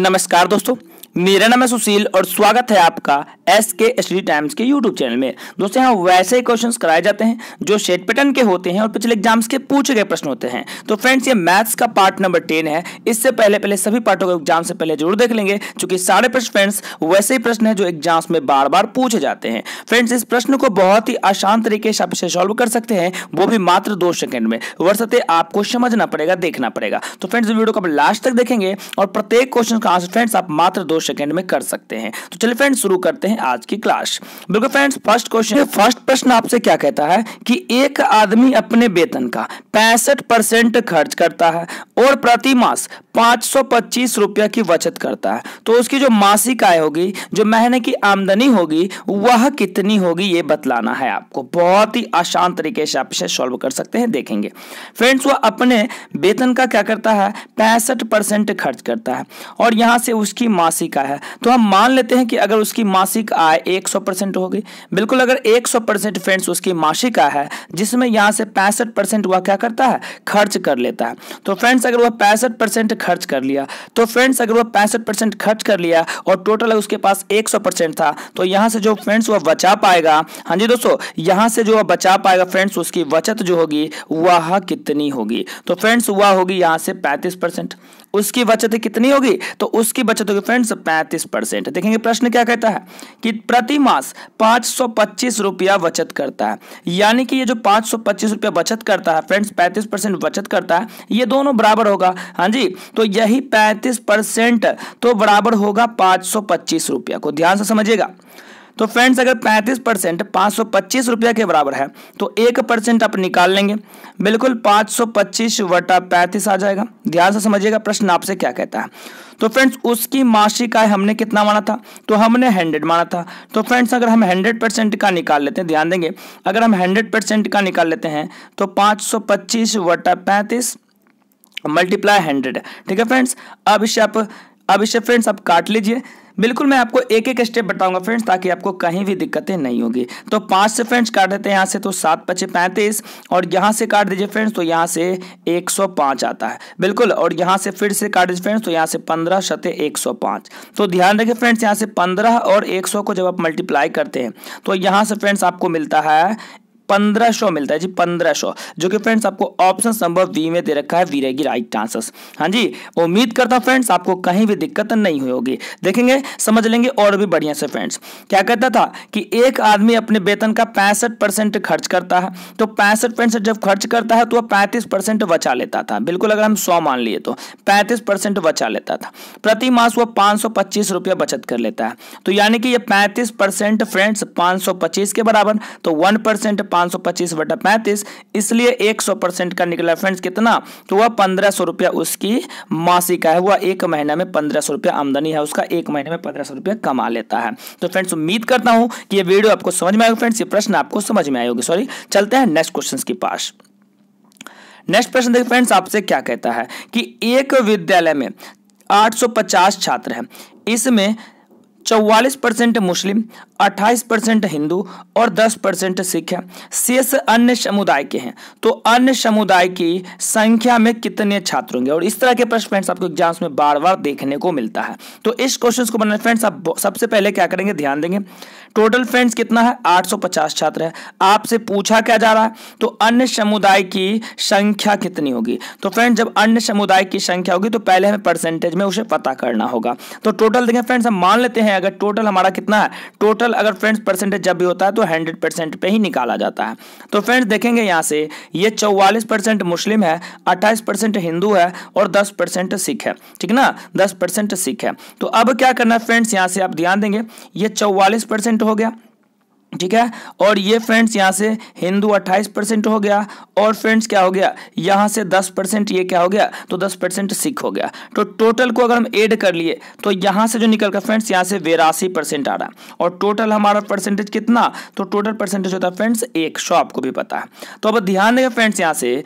नमस्कार दोस्तों मेरा नाम है सुशील और स्वागत है आपका S K H D Times के यूट्यूब चैनल में दोस्तों यहाँ वैसे ही क्वेश्चन कराए जाते हैं जो शेड पैटर्न के होते हैं और पिछले एग्जाम्स के पूछे गए प्रश्न होते हैं तो फ्रेंड्स ये मैथ्स का पार्ट नंबर टेन है इससे पहले पहले सभी पार्टों के एग्जाम से पहले जरूर देख लेंगे चूंकि सारे प्रश्न फ्रेंड्स वैसे ही प्रश्न है जो एग्जाम्स में बार बार पूछे जाते हैं फ्रेंड्स इस प्रश्न को बहुत ही आसान तरीके से आप इसे सॉल्व कर सकते हैं वो भी मात्र दो सेकेंड में वर्षते आपको समझना पड़ेगा देखना पड़ेगा तो फ्रेंड्स वीडियो को आप लास्ट तक देखेंगे और प्रत्येक क्वेश्चन का आंसर फ्रेंड्स आप मात्र दो सेकंड में कर सकते हैं तो चलिए फ्रेंड्स शुरू करते हैं आज की क्लास बिल्कुल फ्रेंड्स फर्स्ट क्वेश्चन फर्स्ट प्रश्न आपसे क्या कहता है कि एक आदमी अपने वेतन का पैंसठ खर्च करता है और प्रति मास पांच रुपया की बचत करता है तो उसकी जो मासिक आय होगी जो महीने की आमदनी होगी वह कितनी होगी ये बतलाना है आपको बहुत ही आसान तरीके से आप इसे सॉल्व कर सकते हैं देखेंगे फ्रेंड्स वह अपने वेतन का क्या करता है पैंसठ परसेंट खर्च करता है और यहां से उसकी मासिक का है तो हम मान लेते हैं कि अगर उसकी मासिक आय 100 परसेंट होगी बिल्कुल अगर 100 परसेंट फ्रेंड्स उसकी मासिक आय है जिसमें यहाँ से पैंसठ परसेंट वह क्या करता है खर्च कर लेता है तो फ्रेंड्स अगर वह पैंसठ परसेंट खर्च कर लिया तो फ्रेंड्स अगर वह पैंसठ परसेंट खर्च कर लिया और टोटल उसके पास एक सौ परसेंट था तो यहाँ से जो फ्रेंड्स वह बचा पाएगा हाँ जी दोस्तों यहाँ से जो बचा पाएगा फ्रेंड्स उसकी बचत जो होगी वह कितनी होगी तो फ्रेंड्स वह होगी यहाँ से पैंतीस परसेंट उसकी बचत कितनी होगी तो उसकी बचत होगी फ्रेंड्स पैंतीस परसेंट देखेंगे प्रश्न क्या कहता है कि प्रति मास पांच सौ पच्चीस रुपया बचत करता है यानी कि ये जो पांच सौ पच्चीस रुपया बचत करता है फ्रेंड्स पैंतीस परसेंट बचत करता है ये दोनों बराबर होगा हाँ जी तो यही पैंतीस परसेंट तो बराबर होगा पांच सौ पच्चीस रुपया को ध्यान से समझिएगा तो फ्रेंड्स अगर 35 परसेंट पाँच सौ पच्चीस रुपया के बराबर है तो एक परसेंट आप निकाल लेंगे बिल्कुल 525 सौ पच्चीस वटा पैंतीस आ जाएगा ध्यान से समझिएगा प्रश्न आपसे क्या कहता है तो फ्रेंड्स उसकी मासिक आय हमने कितना माना था तो हमने हंड्रेड माना था तो फ्रेंड्स अगर हम हंड्रेड परसेंट का निकाल लेते हैं ध्यान देंगे अगर हम हंड्रेड परसेंट का निकाल लेते हैं तो पाँच सौ पच्चीस वटा पैंतीस मल्टीप्लाई हंड्रेड ठीक है फ्रेंड्स अब इसे आप अब इसे फ्रेंड्स आप काट लीजिए बिल्कुल मैं आपको एक एक स्टेप बताऊंगा फ्रेंड्स ताकि आपको कहीं भी दिक्कतें नहीं होगी तो पांच से फ्रेंड्स काट देते हैं यहाँ से तो सात पचे पैंतीस और यहाँ से काट दीजिए फ्रेंड्स तो यहाँ से एक सौ पांच आता है बिल्कुल और यहाँ से फिर से काट दीजिए फ्रेंड्स तो यहाँ से पंद्रह सते एक सौ पांच तो ध्यान रखिए फ्रेंड्स यहाँ से पंद्रह और एक सौ को जब आप मल्टीप्लाई करते हैं तो यहाँ से फ्रेंड्स आपको मिलता है पंद्रह सौ मिलता है जी पंद्रह सौ जो कि फ्रेंड्स आपको ऑप्शन नंबर वी में दे रखा है वी रहेगी राइट आंसर हाँ जी उम्मीद करता हूँ फ्रेंड्स आपको कहीं भी दिक्कत नहीं हुई होगी देखेंगे समझ लेंगे और भी बढ़िया से फ्रेंड्स क्या कहता था कि एक आदमी अपने वेतन का पैंसठ खर्च करता है तो पैंसठ जब खर्च करता है तो वह पैंतीस बचा लेता था बिल्कुल अगर हम सौ मान लिए तो पैंतीस बचा लेता था प्रति मास वह पाँच रुपया बचत कर लेता है तो यानी कि यह पैंतीस फ्रेंड्स पाँच के बराबर तो वन पाँच सौ पच्चीस बटा पैंतीस इसलिए एक परसेंट का निकला फ्रेंड्स कितना तो वह पंद्रह सौ रुपया उसकी मासिक है वह एक महीना में पंद्रह सौ रुपया आमदनी है उसका एक महीने में पंद्रह सौ रुपया कमा लेता है तो फ्रेंड्स उम्मीद करता हूं कि यह वीडियो आपको समझ में आएगा फ्रेंड्स ये प्रश्न आपको समझ में आएगी सॉरी चलते हैं नेक्स्ट क्वेश्चन के पास नेक्स्ट प्रश्न देखिए फ्रेंड्स आपसे क्या कहता है कि एक विद्यालय में 850 छात्र हैं इसमें चौवालीस परसेंट मुस्लिम अट्ठाईस परसेंट हिंदू और दस परसेंट सिख है शेष अन्य समुदाय के हैं तो अन्य समुदाय की संख्या में कितने छात्र होंगे और इस तरह के प्रश्न फ्रेंड्स आपको एग्जाम्स में बार बार देखने को मिलता है तो इस क्वेश्चन को बनाने फ्रेंड्स आप सबसे पहले क्या करेंगे ध्यान देंगे टोटल फ्रेंड्स कितना है 850 छात्र है आपसे पूछा क्या जा रहा है तो अन्य समुदाय की संख्या कितनी होगी तो फ्रेंड्स जब अन्य समुदाय की संख्या होगी तो पहले हमें परसेंटेज में उसे पता करना होगा तो टोटल देखें फ्रेंड्स हम मान लेते हैं जाएगा टोटल हमारा कितना है टोटल अगर फ्रेंड्स परसेंटेज जब भी होता है तो हंड्रेड परसेंट पर ही निकाला जाता है तो फ्रेंड्स देखेंगे यहाँ से ये चौवालीस परसेंट मुस्लिम है अट्ठाईस परसेंट हिंदू है और दस परसेंट सिख है ठीक ना दस परसेंट सिख है तो अब क्या करना है फ्रेंड्स यहाँ से आप ध्यान देंगे ये चौवालीस परसेंट हो गया ठीक है और ये फ्रेंड्स यहाँ से हिंदू 28 परसेंट हो गया और फ्रेंड्स क्या हो गया यहाँ से 10 परसेंट ये क्या हो गया तो 10 परसेंट सिख हो गया तो टोटल को अगर हम ऐड कर लिए तो यहाँ से जो निकल गया फ्रेंड्स यहाँ से बेरासी परसेंट आ रहा है और टोटल हमारा परसेंटेज कितना तो टोटल परसेंटेज होता है फ्रेंड्स एक सौ आपको भी पता है तो अब ध्यान देगा फ्रेंड्स यहाँ से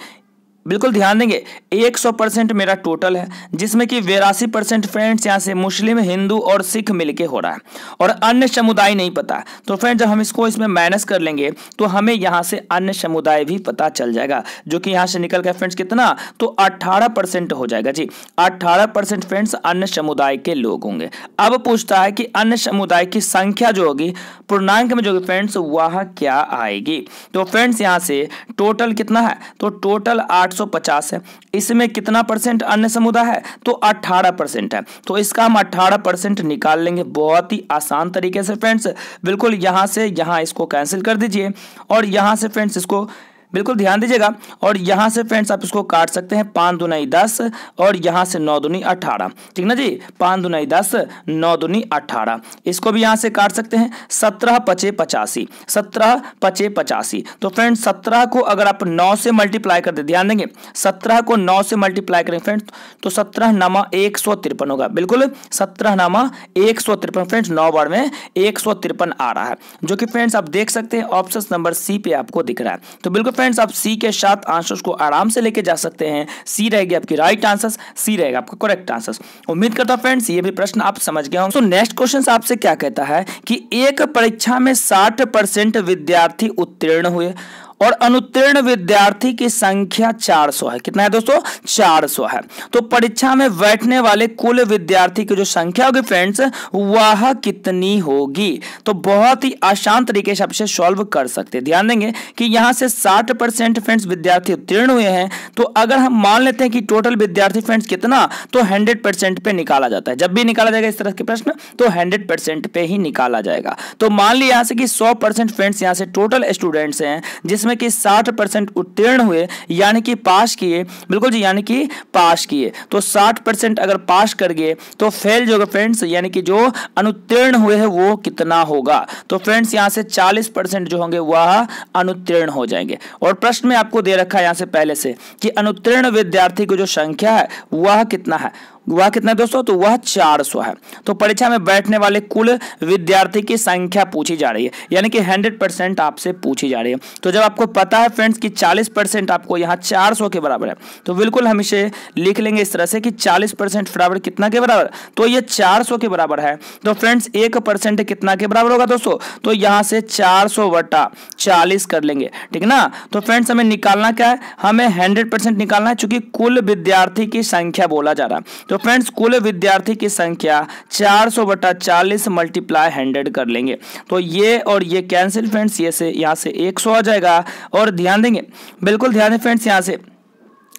बिल्कुल ध्यान देंगे 100 परसेंट मेरा टोटल है जिसमें कि बेरासी परसेंट फ्रेंड्स यहाँ से मुस्लिम हिंदू और सिख मिलके हो रहा है और अन्य समुदाय नहीं पता तो फ्रेंड जब हम इसको इसमें माइनस कर लेंगे तो हमें यहाँ से अन्य समुदाय भी पता चल जाएगा जो कि यहाँ से निकल गया फ्रेंड्स कितना तो अट्ठारह हो जाएगा जी अट्ठारह फ्रेंड्स अन्य समुदाय के लोग होंगे अब पूछता है कि अन्य समुदाय की संख्या जो होगी पूर्णांक में जो फ्रेंड्स वह क्या आएगी तो फ्रेंड्स यहाँ से टोटल कितना है तो टोटल आठ 150 है इसमें कितना परसेंट अन्य समुदाय है तो 18 परसेंट है तो इसका हम 18 परसेंट निकाल लेंगे बहुत ही आसान तरीके से फ्रेंड्स बिल्कुल यहाँ से यहाँ इसको कैंसिल कर दीजिए और यहाँ से फ्रेंड्स इसको बिल्कुल ध्यान दीजिएगा और यहाँ से फ्रेंड्स आप इसको काट सकते हैं पाँच दुनाई दस और यहाँ से नौ दुनी अठारह ठीक ना जी पाँच दुनाई दस नौ दुनी अठारह इसको भी यहाँ से काट सकते हैं सत्रह पचे पचासी सत्रह पचे पचासी तो फ्रेंड्स सत्रह को अगर आप नौ से मल्टीप्लाई कर दे ध्यान देंगे सत्रह को नौ से मल्टीप्लाई करें फ्रेंड्स तो सत्रह नामा एक सौ तिरपन होगा बिल्कुल सत्रह नामा एक सौ तिरपन फ्रेंड्स नौ बार में एक सौ तिरपन आ रहा है जो कि फ्रेंड्स आप देख सकते हैं ऑप्शन नंबर सी पे आपको दिख रहा है तो बिल्कुल फ्रेंड्स आप सी के साथ आंसर्स को आराम से लेके जा सकते हैं सी रहेगी आपकी राइट आंसर सी रहेगा आपका करेक्ट आंसर उम्मीद करता हूं फ्रेंड्स ये भी प्रश्न आप समझ गए तो नेक्स्ट क्वेश्चन आपसे क्या कहता है कि एक परीक्षा में साठ परसेंट विद्यार्थी उत्तीर्ण हुए और अनुत्तीर्ण विद्यार्थी की संख्या 400 है कितना है दोस्तों 400 है तो परीक्षा में बैठने वाले कुल विद्यार्थी की जो संख्या होगी फ्रेंड्स वह कितनी होगी तो बहुत ही आसान तरीके से आप इसे सॉल्व कर सकते हैं ध्यान देंगे कि यहां से 60 परसेंट फ्रेंड्स विद्यार्थी उत्तीर्ण हुए हैं तो अगर हम मान लेते हैं कि टोटल विद्यार्थी फ्रेंड्स कितना तो हंड्रेड परसेंट पे निकाला जाता है जब भी निकाला जाएगा इस तरह के प्रश्न तो हंड्रेड परसेंट पे ही निकाला जाएगा तो मान लिया यहां से कि परसेंट फ्रेंड्स यहाँ से टोटल स्टूडेंट्स हैं जिस जिसमें कि 60 परसेंट उत्तीर्ण हुए यानी कि पास किए बिल्कुल जी यानी कि पास किए तो 60 परसेंट अगर पास कर गए तो फेल जो होगा फ्रेंड्स यानी कि जो अनुत्तीर्ण हुए हैं वो कितना होगा तो फ्रेंड्स यहाँ से 40 परसेंट जो होंगे वह अनुत्तीर्ण हो जाएंगे और प्रश्न में आपको दे रखा है यहाँ से पहले से कि अनुत्तीर्ण विद्यार्थी की जो संख्या है वह कितना है वह कितना है दोस्तों तो वह 400 है तो परीक्षा में बैठने वाले कुल विद्यार्थी की संख्या पूछी जा रही है यानी कि 100 परसेंट आपसे पूछी जा रही है तो जब आपको पता है फ्रेंड्स कि 40 परसेंट आपको यहाँ 400 के बराबर है तो बिल्कुल हम इसे लिख लेंगे इस तरह से कि 40 परसेंट बराबर कितना के बराबर तो ये सौ के बराबर है तो फ्रेंड्स एक परसेंट कितना के बराबर होगा दोस्तों तो यहाँ से चार सौ वटा चालीस कर लेंगे ठीक ना तो फ्रेंड्स हमें निकालना क्या है हमें हंड्रेड निकालना है चूंकि कुल विद्यार्थी की संख्या बोला जा रहा है तो तो फ्रेंड्स कुल विद्यार्थी की संख्या चार सौ बटा चालीस मल्टीप्लाई हंड्रेड कर लेंगे तो ये और ये कैंसिल फ्रेंड्स ये से यहाँ से एक सौ आ जाएगा और ध्यान देंगे बिल्कुल ध्यान दें फ्रेंड्स यहाँ से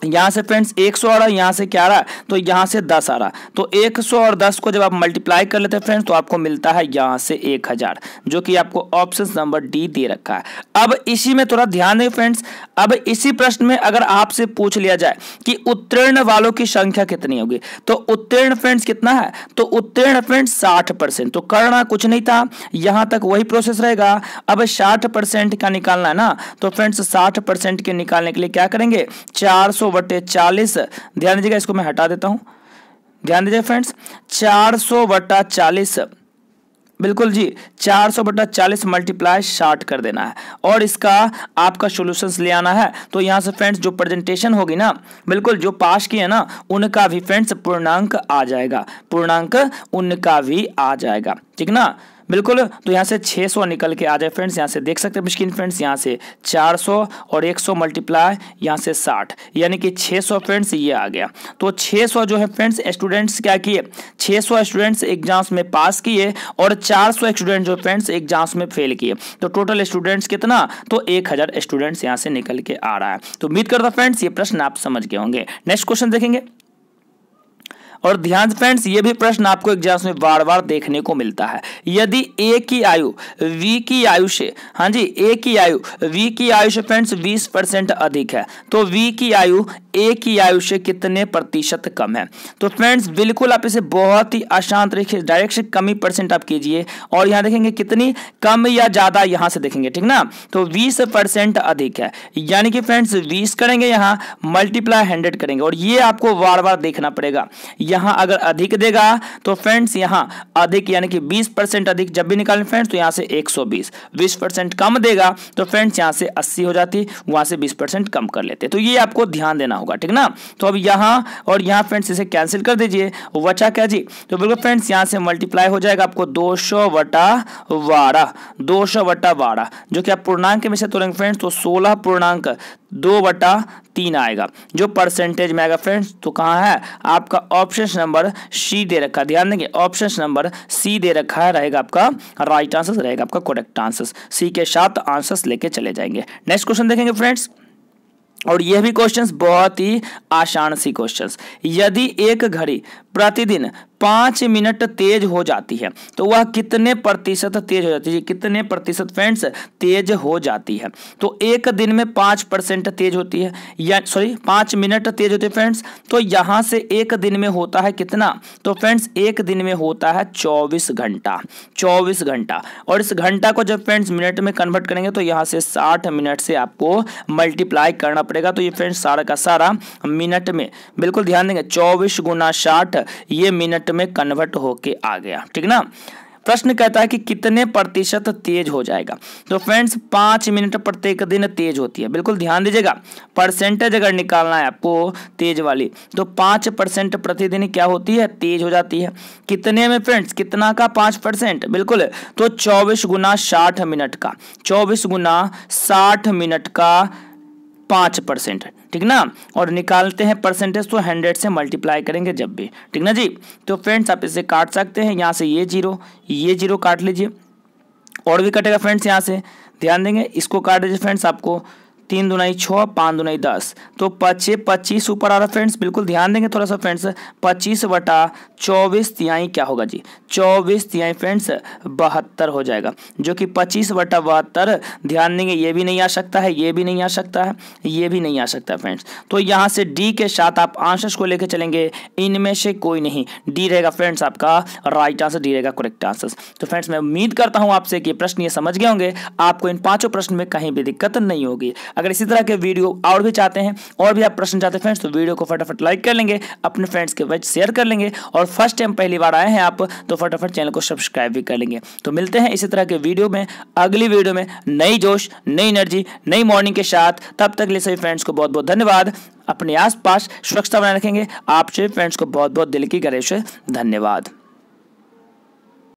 यहाँ से फ्रेंड्स एक सौ आ रहा है यहाँ से क्या आ रहा तो यहाँ से दस आ रहा तो एक सौ और दस को जब आप मल्टीप्लाई कर लेते हैं फ्रेंड्स तो आपको मिलता है यहाँ से हज़ार जो कि आपको ऑप्शन नंबर डी दे रखा है अब इसी में थोड़ा ध्यान दें फ्रेंड्स अब इसी प्रश्न में अगर आपसे पूछ लिया जाए कि उत्तीर्ण वालों की संख्या कितनी होगी तो उत्तीर्ण फ्रेंड्स कितना है तो उत्तीर्ण फ्रेंड्स साठ तो करना कुछ नहीं था यहाँ तक वही प्रोसेस रहेगा अब साठ का निकालना है ना तो फ्रेंड्स साठ के निकालने के लिए क्या करेंगे चार सौ बटे चालीस ध्यान दीजिएगा इसको मैं हटा देता हूँ ध्यान दीजिए फ्रेंड्स चार सौ बटा चालीस बिल्कुल जी 400 बटा चालीस मल्टीप्लाई शार्ट कर देना है और इसका आपका सॉल्यूशंस ले आना है तो यहाँ से फ्रेंड्स जो प्रेजेंटेशन होगी ना बिल्कुल जो पास किए ना उनका भी फ्रेंड्स पूर्णांक आ जाएगा पूर्णांक उनका भी आ जाएगा ठीक ना बिल्कुल तो यहाँ से 600 निकल के आ जाए फ्रेंड्स यहाँ से देख सकते हैं स्क्रीन फ्रेंड्स यहाँ से 400 और 100 मल्टीप्लाई यहाँ से 60 यानी कि 600 फ्रेंड्स ये आ गया तो 600 जो है फ्रेंड्स स्टूडेंट्स क्या किए 600 स्टूडेंट्स एग्जाम्स में पास किए और 400 स्टूडेंट जो फ्रेंड्स एग्जाम्स में फेल किए तो टोटल स्टूडेंट्स कितना तो एक स्टूडेंट्स यहाँ से निकल के आ रहा है तो उम्मीद करता फ्रेंड्स ये प्रश्न आप समझ गए होंगे नेक्स्ट क्वेश्चन देखेंगे और ध्यान फ्रेंड्स ये भी प्रश्न आपको एग्जाम्स में बार बार देखने को मिलता है यदि ए की आयु वी की आयु से हाँ जी ए की आयु वी की आयु से फ्रेंड्स 20 परसेंट अधिक है तो वी की आयु ए की आयु से कितने प्रतिशत कम है तो फ्रेंड्स बिल्कुल आप इसे बहुत ही अशांत रखिए डायरेक्ट से कमी परसेंट आप कीजिए और यहाँ देखेंगे कितनी कम या ज़्यादा यहाँ से देखेंगे ठीक ना तो बीस परसेंट अधिक है यानी कि फ्रेंड्स बीस करेंगे यहाँ मल्टीप्लाई हंड्रेड करेंगे और ये आपको बार बार देखना पड़ेगा यहाँ अगर अधिक देगा तो फ्रेंड्स यहाँ अधिक यानी कि बीस अधिक जब भी निकालें फ्रेंड्स तो यहाँ से एक सौ कम देगा तो फ्रेंड्स यहाँ से अस्सी हो जाती वहां से बीस कम कर लेते तो ये आपको ध्यान देना होगा ठीक ना तो अब यहाँ और यहाँ फ्रेंड्स इसे कैंसिल कर दीजिए वचा क्या जी तो बिल्कुल फ्रेंड्स यहाँ से मल्टीप्लाई हो जाएगा आपको दो सौ वटा बारह दो सौ वटा बारह जो कि आप पूर्णांक में से तोड़ेंगे फ्रेंड्स तो सोलह पूर्णांक दो वटा तीन आएगा जो परसेंटेज में आएगा फ्रेंड्स तो कहाँ है आपका ऑप्शन नंबर सी दे रखा है ध्यान देंगे ऑप्शन नंबर सी दे रखा है रहेगा आपका राइट आंसर रहेगा आपका करेक्ट आंसर सी के साथ आंसर्स लेके चले जाएंगे नेक्स्ट क्वेश्चन देखेंगे फ्रेंड्स और यह भी क्वेश्चंस बहुत ही आसान सी क्वेश्चंस यदि एक घड़ी प्रतिदिन पांच मिनट तेज हो जाती है तो वह कितने प्रतिशत तेज हो जाती है कितने प्रतिशत फ्रेंड्स तेज हो जाती है तो एक दिन में पांच परसेंट तेज होती है या सॉरी पांच मिनट तेज होती है फ्रेंड्स तो यहां से एक दिन में होता है कितना तो फ्रेंड्स एक दिन में होता है चौबीस घंटा चौबीस घंटा और इस घंटा को जब फ्रेंड्स मिनट में कन्वर्ट करेंगे तो यहाँ से साठ मिनट से आपको मल्टीप्लाई करना पड़ेगा तो ये फ्रेंड्स सारा का सारा मिनट में बिल्कुल ध्यान देंगे चौबीस गुना साठ ये मिनट में कन्वर्ट होके आ गया ठीक ना प्रश्न कहता है कि कितने प्रतिशत तेज हो जाएगा तो फ्रेंड्स पांच मिनट प्रत्येक दिन तेज होती है बिल्कुल ध्यान दीजिएगा परसेंटेज अगर निकालना है आपको तेज वाली तो पांच परसेंट प्रतिदिन क्या होती है तेज हो जाती है कितने में फ्रेंड्स कितना का पांच परसेंट बिल्कुल तो चौबीस गुना साठ मिनट का चौबीस गुना साठ मिनट का पाँच परसेंट ठीक ना और निकालते हैं परसेंटेज तो हंड्रेड से मल्टीप्लाई करेंगे जब भी ठीक ना जी तो फ्रेंड्स आप इसे काट सकते हैं यहाँ से ये जीरो ये जीरो काट लीजिए और भी कटेगा फ्रेंड्स यहाँ से ध्यान देंगे इसको काट दीजिए फ्रेंड्स आपको तीन दुनाई छः पाँच दुनाई दस तो पच्चे पच्चीस ऊपर आ रहा फ्रेंड्स बिल्कुल ध्यान देंगे थोड़ा सा फ्रेंड्स पच्चीस बटा चौबीस तिहाई क्या होगा जी चौबीस तिहाई फ्रेंड्स बहत्तर हो जाएगा जो कि पच्चीस बटा बहत्तर ध्यान देंगे ये भी नहीं आ सकता है ये भी नहीं आ सकता है ये भी नहीं आ सकता फ्रेंड्स तो यहाँ से डी के साथ आप आंसर्स को लेकर चलेंगे इनमें से कोई नहीं डी रहेगा फ्रेंड्स आपका राइट आंसर डी रहेगा करेक्ट आंसर तो फ्रेंड्स मैं उम्मीद करता हूँ आपसे कि प्रश्न ये समझ गए होंगे आपको इन पाँचों प्रश्न में कहीं भी दिक्कत नहीं होगी अगर इसी तरह के वीडियो और भी चाहते हैं और भी आप प्रश्न चाहते हैं फ्रेंड्स तो वीडियो को फटाफट लाइक कर लेंगे अपने फ्रेंड्स के वजह शेयर कर लेंगे और फर्स्ट टाइम पहली बार आए हैं आप तो फटाफट चैनल को सब्सक्राइब भी कर लेंगे तो मिलते हैं इसी तरह के वीडियो में अगली वीडियो में नई जोश नई एनर्जी नई मॉर्निंग के साथ तब तक लिए सभी फ्रेंड्स को बहुत बहुत धन्यवाद अपने आसपास सुरक्षा बनाए रखेंगे आपसे फ्रेंड्स को बहुत बहुत दिल की गले से धन्यवाद